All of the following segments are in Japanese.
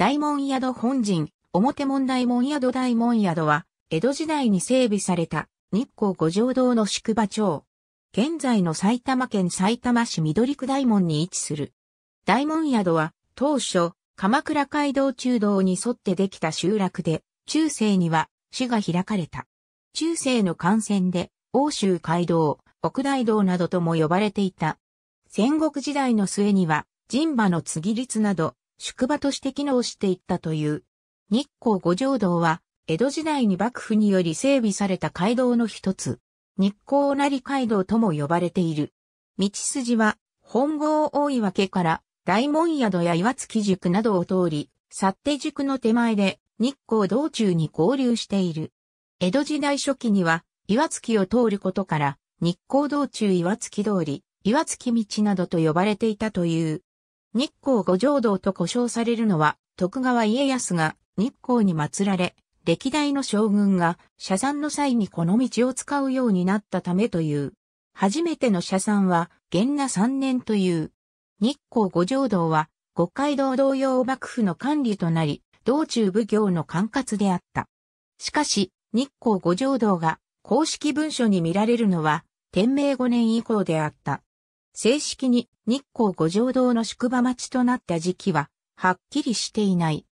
大門宿本陣、表門大門宿大門宿は、江戸時代に整備された日光五条堂の宿場町。現在の埼玉県埼玉市緑区大門に位置する。大門宿は、当初、鎌倉街道中道に沿ってできた集落で、中世には、市が開かれた。中世の幹線で、欧州街道、奥大道などとも呼ばれていた。戦国時代の末には、神馬の継ぎ律など、宿場として機能していったという。日光五条道は、江戸時代に幕府により整備された街道の一つ、日光成街道とも呼ばれている。道筋は、本郷大分けから大門宿や岩月宿などを通り、幸手宿の手前で日光道中に合流している。江戸時代初期には、岩月を通ることから、日光道中岩月通り、岩月道などと呼ばれていたという。日光五条道と呼称されるのは、徳川家康が日光に祀られ、歴代の将軍が社参の際にこの道を使うようになったためという。初めての社参は、元那3年という。日光五条道は、五街道同様幕府の管理となり、道中奉行の管轄であった。しかし、日光五条道が公式文書に見られるのは、天明5年以降であった。正式に日光五条堂の宿場町となった時期は、はっきりしていない。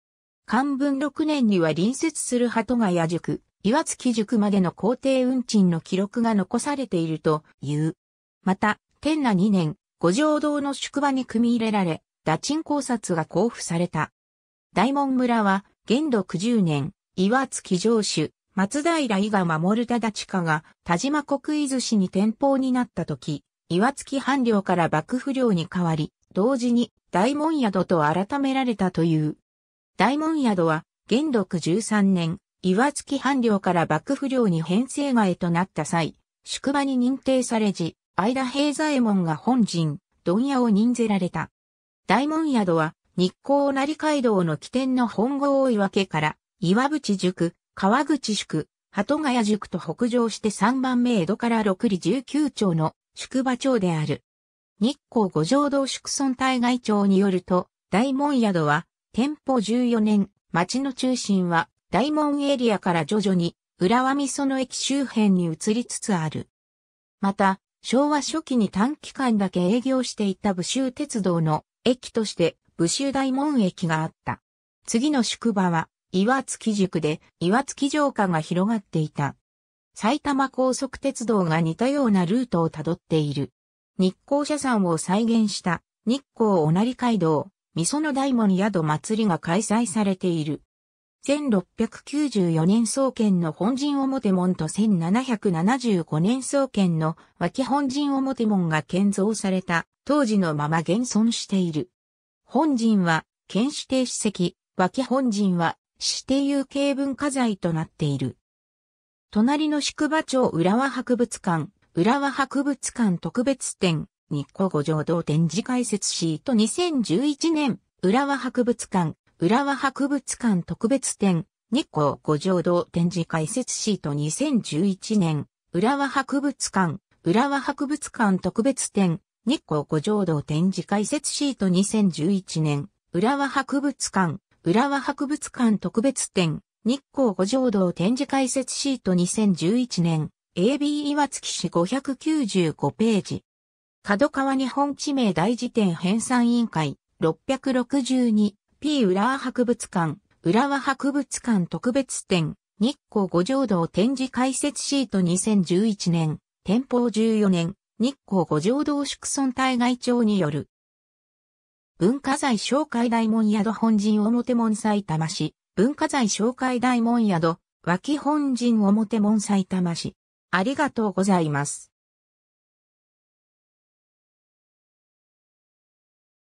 漢文六年には隣接する鳩ヶ谷塾、岩月塾までの皇帝運賃の記録が残されているという。また、天那二年、五条堂の宿場に組み入れられ、打賃考察が交付された。大門村は、元禄十年、岩月城主、松平伊賀守忠家が田島国伊豆市に転舗になった時、岩月藩領から幕府領に変わり、同時に大門宿と改められたという。大門宿は、元禄13年、岩月藩領から幕府領に編成外となった際、宿場に認定され時、相田平左衛門が本陣、問屋を任ぜられた。大門宿は、日光成街道の起点の本郷を岩家から、岩淵塾、川口宿、鳩ヶ谷塾と北上して3番目江戸から6里19町の宿場町である。日光五条道宿村対外町によると、大門宿は、天保14年、町の中心は、大門エリアから徐々に、浦和その駅周辺に移りつつある。また、昭和初期に短期間だけ営業していた武州鉄道の駅として武州大門駅があった。次の宿場は岩月宿で岩月城下が広がっていた。埼玉高速鉄道が似たようなルートをたどっている。日光社山を再現した日光おなり街道、味噌の大門宿祭りが開催されている。1694年創建の本陣表門と1775年創建の脇本陣表門が建造された当時のまま現存している。本陣は県指定史跡、脇本陣は指定有形文化財となっている。隣の宿場町浦和博物館、浦和博物館特別展、日光五条道展示解説シート2011年、浦和博物館、浦和博物館特別展、日光五条道展示解説シート2011年、浦和博物館、浦和博物館特別展、日光五条道展示解説シート2011年、浦和博物館、浦和博物館特別展、日光五条道展示解説シート2011年、AB 岩月市595ページ。角川日本地名大辞典編纂委員会 662P 浦和博物館、浦和博物館特別展、日光五条道展示解説シート2011年、天保14年、日光五条道宿村対外町による。文化財紹介大門宿本陣表門埼玉市、文化財紹介大門宿、脇本陣表門埼玉市。ありがとうございます。